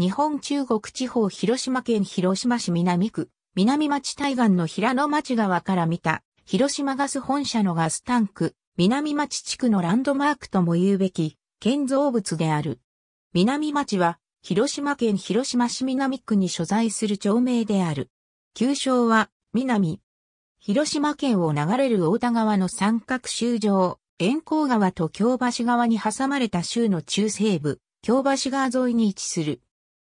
日本中国地方広島県広島市南区、南町対岸の平野町側から見た、広島ガス本社のガスタンク、南町地区のランドマークとも言うべき、建造物である。南町は、広島県広島市南区に所在する町名である。旧称は、南。広島県を流れる大田川の三角州上、円光川と京橋川に挟まれた州の中西部、京橋川沿いに位置する。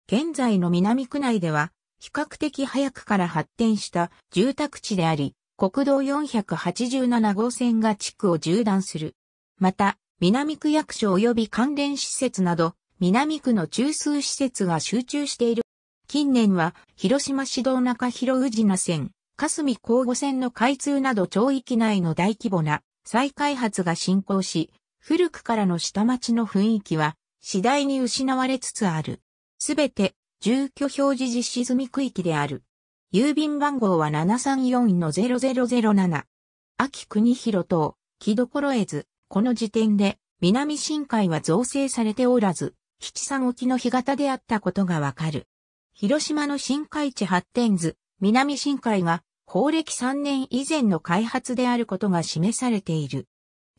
現在の南区内では、比較的早くから発展した住宅地であり、国道487号線が地区を縦断する。また、南区役所及び関連施設など、南区の中枢施設が集中している。近年は、広島市道中広宇品線、霞交互線の開通など町域内の大規模な再開発が進行し、古くからの下町の雰囲気は次第に失われつつある。すべて住居表示実施済み区域である。郵便番号は734の0007。秋国広等、木所絵ず、この時点で、南深海は造成されておらず、七三沖の干潟であったことがわかる。広島の深海地発展図、南深海が、法暦3年以前の開発であることが示されている。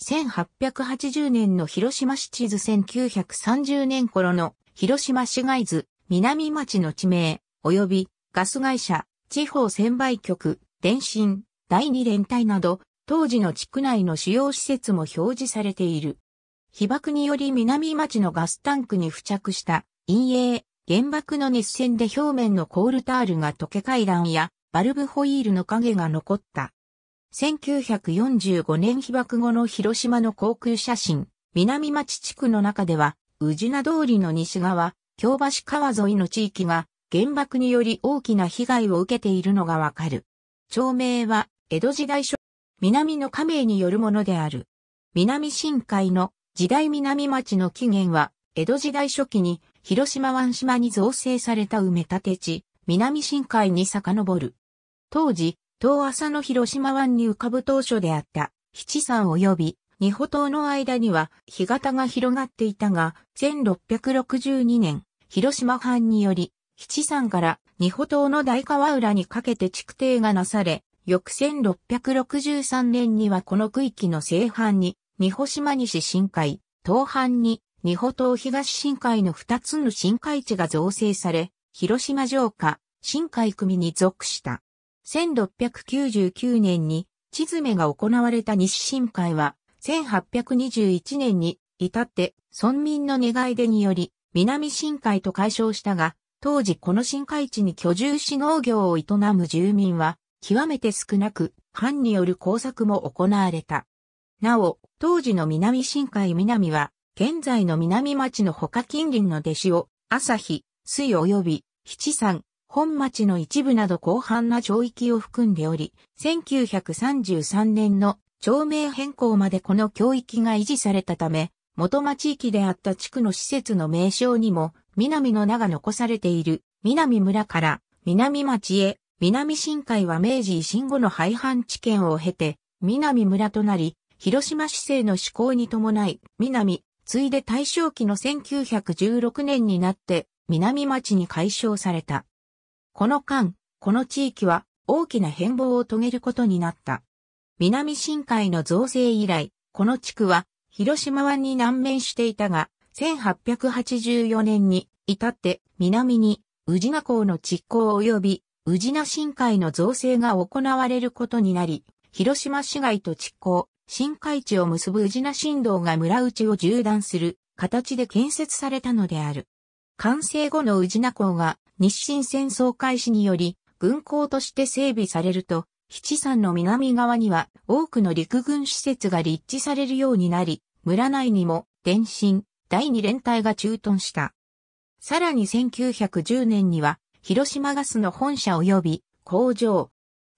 1880年の広島市地図1930年頃の広島市街図、南町の地名、及びガス会社、地方専売局、電信、第二連隊など、当時の地区内の主要施設も表示されている。被爆により南町のガスタンクに付着した陰影、原爆の熱線で表面のコールタールが溶け階段やバルブホイールの影が残った。1945年被爆後の広島の航空写真、南町地区の中では宇品通りの西側、京橋川沿いの地域が原爆により大きな被害を受けているのがわかる。町名は江戸時代初、南の加盟によるものである。南深海の時代南町の起源は、江戸時代初期に広島湾島に造成された埋め立て地、南深海に遡る。当時、東朝の広島湾に浮かぶ当初であった、七山及び二歩島の間には干潟が広がっていたが、1662年、広島藩により、七山から二歩島の大川浦にかけて築堤がなされ、翌1663年にはこの区域の西藩に、二歩島西深海、東藩に二歩島東深海の二つの深海地が造成され、広島城下、深海組に属した。1699年に地図めが行われた西深海は、1821年に至って村民の願い出により南深海と解消したが、当時この深海地に居住し農業を営む住民は極めて少なく、藩による工作も行われた。なお、当時の南深海南は、現在の南町の他近隣の弟子を、朝日、水及び、七山、本町の一部など広範な町域を含んでおり、1933年の町名変更までこの教域が維持されたため、元町域であった地区の施設の名称にも、南の名が残されている、南村から南町へ、南新海は明治維新後の廃藩地県を経て、南村となり、広島市政の施行に伴い、南、ついで大正期の1916年になって、南町に解消された。この間、この地域は大きな変貌を遂げることになった。南深海の造成以来、この地区は広島湾に南面していたが、1884年に至って南に宇品港の築港及び宇品深海の造成が行われることになり、広島市街と築港、深海地を結ぶ宇品振動が村内を縦断する形で建設されたのである。完成後の宇品港が日清戦争開始により軍港として整備されると、七山の南側には多くの陸軍施設が立地されるようになり、村内にも電信第二連隊が駐屯した。さらに1910年には広島ガスの本社及び工場。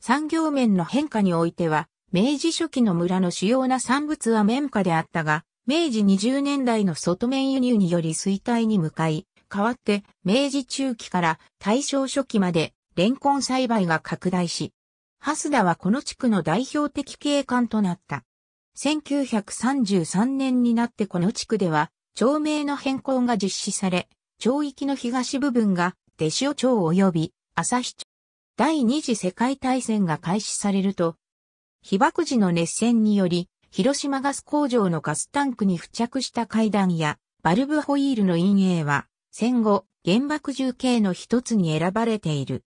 産業面の変化においては、明治初期の村の主要な産物は綿花であったが、明治20年代の外面輸入により衰退に向かい、代わって明治中期から大正初期までレンコン栽培が拡大し、ハスダはこの地区の代表的景観となった。1933年になってこの地区では、町名の変更が実施され、町域の東部分が、出塩町及び、朝日町。第二次世界大戦が開始されると、被爆時の熱戦により、広島ガス工場のガスタンクに付着した階段や、バルブホイールの陰影は、戦後、原爆重計の一つに選ばれている。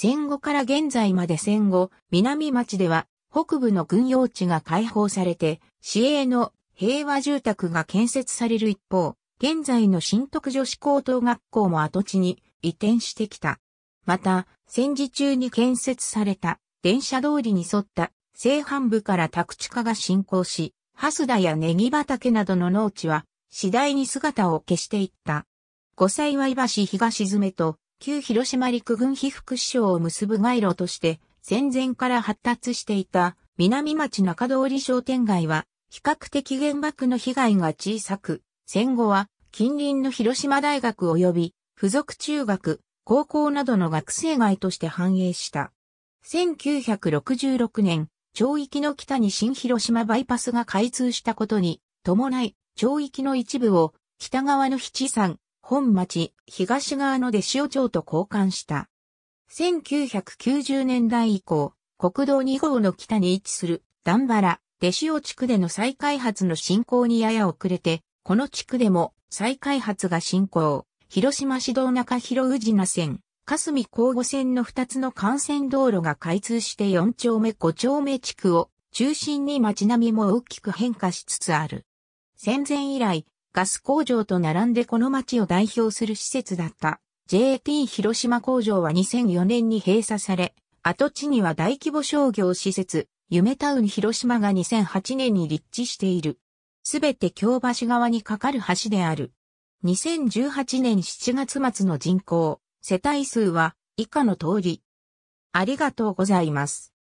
戦後から現在まで戦後、南町では北部の軍用地が解放されて、市営の平和住宅が建設される一方、現在の新徳女子高等学校も跡地に移転してきた。また、戦時中に建設された電車通りに沿った西半部から宅地化が進行し、ハスダやネギ畑などの農地は次第に姿を消していった。五幸橋東詰と旧広島陸軍被服首相を結ぶ街路として戦前から発達していた南町中通り商店街は比較的原爆の被害が小さく、戦後は近隣の広島大学及び附属中学、高校などの学生街として繁栄した。1966年、町域の北に新広島バイパスが開通したことに伴い、町域の一部を北側の七山、本町、東側の出塩町と交換した。1990年代以降、国道2号の北に位置する段原、出塩地区での再開発の進行にやや遅れて、この地区でも再開発が進行。広島市道中広宇品線、霞交互線の2つの幹線道路が開通して4丁目5丁目地区を中心に街並みも大きく変化しつつある。戦前以来、ガス工場と並んでこの町を代表する施設だった。JT 広島工場は2004年に閉鎖され、跡地には大規模商業施設、夢タウン広島が2008年に立地している。すべて京橋側に架かる橋である。2018年7月末の人口、世帯数は以下の通り。ありがとうございます。